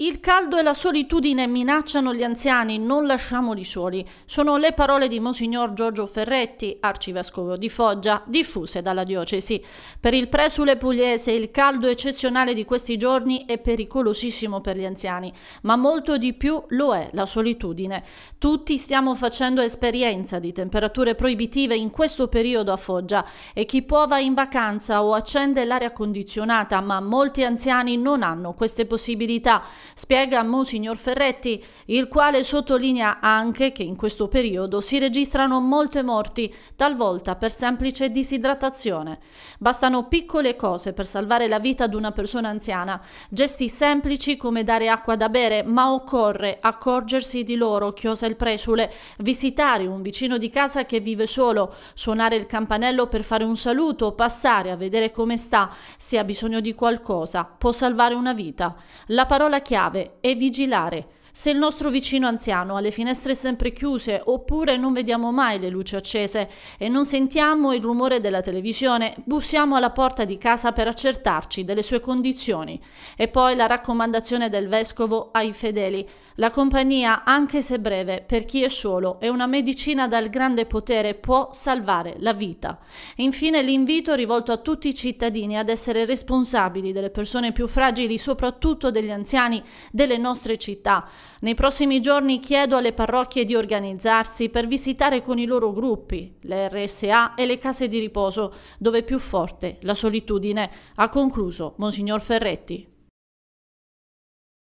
Il caldo e la solitudine minacciano gli anziani, non lasciamoli soli. Sono le parole di Monsignor Giorgio Ferretti, arcivescovo di Foggia, diffuse dalla diocesi. Per il presule pugliese il caldo eccezionale di questi giorni è pericolosissimo per gli anziani, ma molto di più lo è la solitudine. Tutti stiamo facendo esperienza di temperature proibitive in questo periodo a Foggia e chi può va in vacanza o accende l'aria condizionata, ma molti anziani non hanno queste possibilità spiega Monsignor Ferretti, il quale sottolinea anche che in questo periodo si registrano molte morti, talvolta per semplice disidratazione. Bastano piccole cose per salvare la vita di una persona anziana, gesti semplici come dare acqua da bere, ma occorre accorgersi di loro, chiosa il presule, visitare un vicino di casa che vive solo, suonare il campanello per fare un saluto, passare a vedere come sta, se ha bisogno di qualcosa, può salvare una vita. La parola chiave chiave è vigilare se il nostro vicino anziano ha le finestre sempre chiuse oppure non vediamo mai le luci accese e non sentiamo il rumore della televisione, bussiamo alla porta di casa per accertarci delle sue condizioni. E poi la raccomandazione del vescovo ai fedeli. La compagnia, anche se breve, per chi è solo, è una medicina dal grande potere, può salvare la vita. Infine l'invito rivolto a tutti i cittadini ad essere responsabili delle persone più fragili, soprattutto degli anziani, delle nostre città nei prossimi giorni chiedo alle parrocchie di organizzarsi per visitare con i loro gruppi le RSA e le case di riposo, dove è più forte la solitudine, ha concluso Monsignor Ferretti.